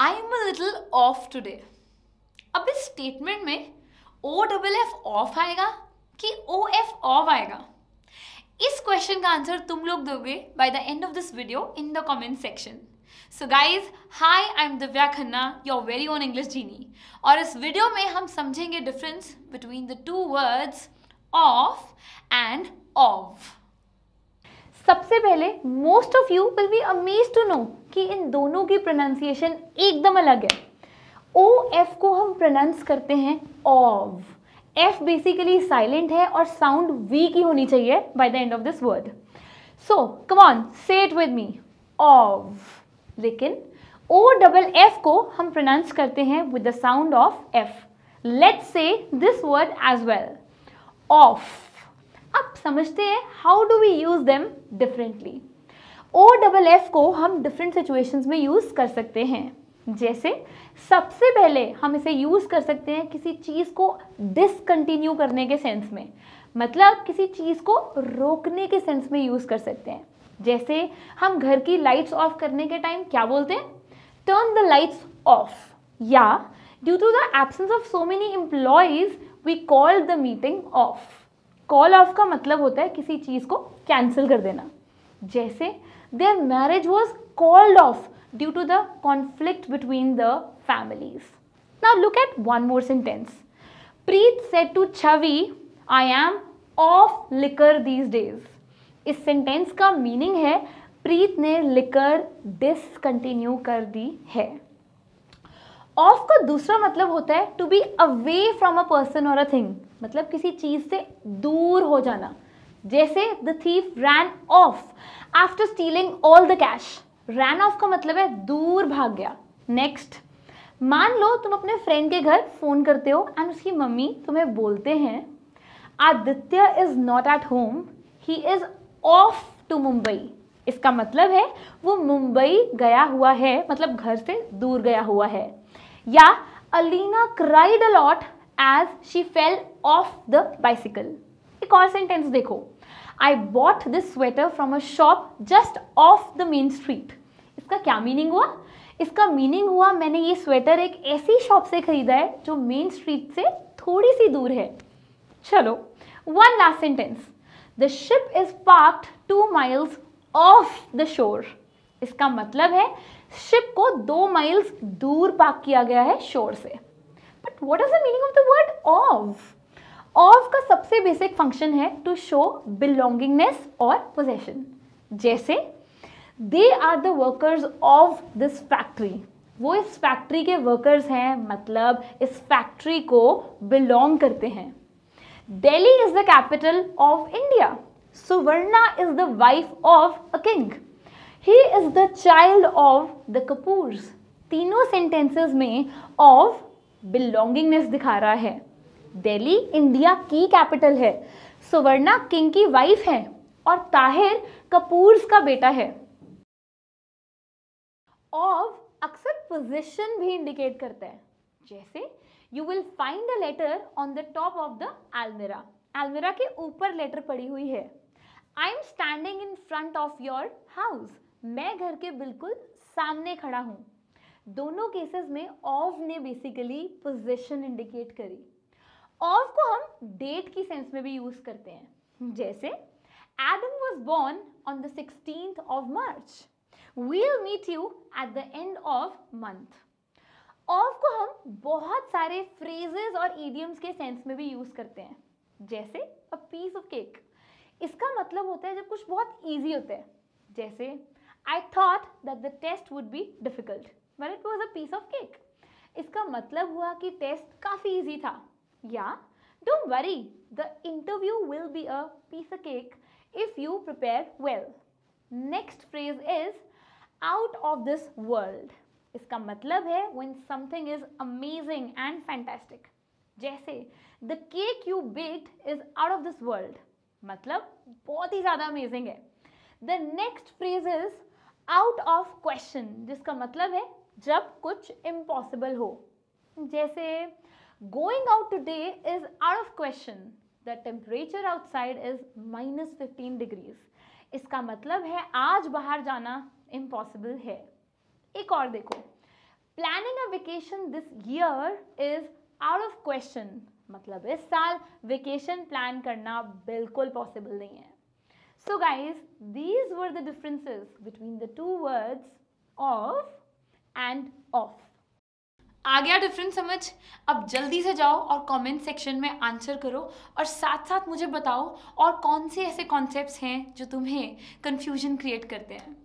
I am a little off today अब इस statement में ओ डबल एफ ऑफ आएगा कि ओ एफ ऑफ आएगा इस क्वेश्चन का आंसर तुम लोग दोगे by the end of this video in the comment section so guys hi I am Divya Khanna your very own English genie और इस वीडियो में हम समझेंगे difference between the two words off and of सबसे पहले most of you will be amaze to know कि इन दोनों की प्रोनाउंसिएशन एकदम अलग है ओ एफ को हम प्रोनाउंस करते हैं ऑव एफ बेसिकली साइलेंट है और साउंड वी की होनी चाहिए by the end of this word so come on say it with me of लेकिन ओ डबल एफ को हम प्रोनाउंस करते हैं with the sound of F let's say this word as well off अब समझते हैं how do we use them differently O double F को हम डिफरेंट सिचुएशंस में यूज़ कर सकते हैं जैसे सबसे पहले हम इसे यूज़ कर सकते हैं किसी चीज़ को डिसकंटिन्यू करने के सेंस में मतलब किसी चीज़ को रोकने के सेंस में यूज़ कर सकते हैं जैसे हम घर की लाइट्स ऑफ करने के टाइम क्या बोलते हैं टर्न द लाइट्स ऑफ या due to the absence of so many employees we call the meeting off call off का मतलब होता है किसी चीज़ को कैंसिल कर देना जैसे their marriage was called off due to the conflict between the families now look at one more sentence Preet said to Chhavi I am off liquor these days इस सेंटेंस का मीनिंग है प्रीत ने लिकर डिसकंटिन्यू कर दी है of का दूसरा मतलब होता है to be away from a person और अ थिंग मतलब किसी चीज़ से दूर हो जाना जैसे the thief ran off after stealing all the cash ran off का मतलब है दूर भाग गया नेक्स्ट मान लो तुम अपने फ्रेंड के घर फ़ोन करते हो एंड उसकी मम्मी तुम्हें बोलते हैं Aditya is not at home he is off to Mumbai इसका मतलब है वो मुंबई गया हुआ है मतलब घर से दूर गया हुआ है या Alina cried a lot as she fell off the bicycle एक और सेंटेंस देखो I bought this sweater from a shop just off the main street इसका क्या मीनिंग हुआ इसका मीनिंग हुआ मैंने ये स्वेटर एक ऐसी शॉप से खरीदा है जो मेन स्ट्रीट से थोड़ी सी दूर है चलो one last sentence the ship is parked two miles off the shore इसका मतलब है शिप को दो माइल्स दूर पार्क किया गया है शोर से but what is the meaning of the word of of का सबसे बेसिक फंक्शन है टू शो बिलोंगिंगनेस और पोजेशन जैसे they are the workers of this factory वो इस फैक्ट्री के वर्कर्स हैं मतलब इस फैक्ट्री को बिलोंग करते हैं Delhi is the capital of India Suvarna is the wife of a king he is the child of the Kapoors तीनों सेंटेंसेस में ऑफ बिलोंगिंगनेस दिखा रहा है दिल्ली इंडिया की कैपिटल है सुवर्णा किंग की वाइफ है और ताहिर कपूर्स का बेटा है ऑफ अक्सर पोजिशन भी इंडिकेट करता है जैसे you will find a letter on the top of the almirah एलमिरा के ऊपर लेटर पड़ी हुई है I am standing in front of your house मैं घर के बिल्कुल सामने खड़ा हूँ दोनों केसेस में ऑफ ने बेसिकली पोजिशन इंडिकेट करी ऑफ को हम डेट की सेंस में भी यूज करते हैं जैसे Adam was born on the sixteen of March we'll meet you at the end of month of को हम बहुत सारे फ्रेजेस और ईडियम्स के सेंस में भी यूज करते हैं जैसे अ पीस ऑफ केक इसका मतलब होता है जब कुछ बहुत ईजी होता है जैसे I thought that the test would be difficult but it was a piece of cake इसका मतलब हुआ कि टेस्ट काफ़ी ईजी था या don't worry the interview will be a piece a cake if you prepare well next phrase is out of this world इसका मतलब है when something is amazing and fantastic जैसे the cake you baked is out of this world मतलब बहुत ही ज़्यादा amazing है the next phrase is out of question जिसका मतलब है जब कुछ इम्पॉसिबल हो जैसे going out day is out of question the temperature outside is minus fifteen degrees इसका मतलब है आज बाहर जाना इम्पॉसिबल है एक और देखो planning a vacation this year is out of question मतलब इस साल वेकेशन प्लान करना बिल्कुल पॉसिबल नहीं है So guys, these were the differences between the two words of and of. आ गया डिफरेंस समझ अब जल्दी से जाओ और कमेंट सेक्शन में आंसर करो और साथ साथ मुझे बताओ और कौन से ऐसे कॉन्सेप्ट्स हैं जो तुम्हें कंफ्यूजन क्रिएट करते हैं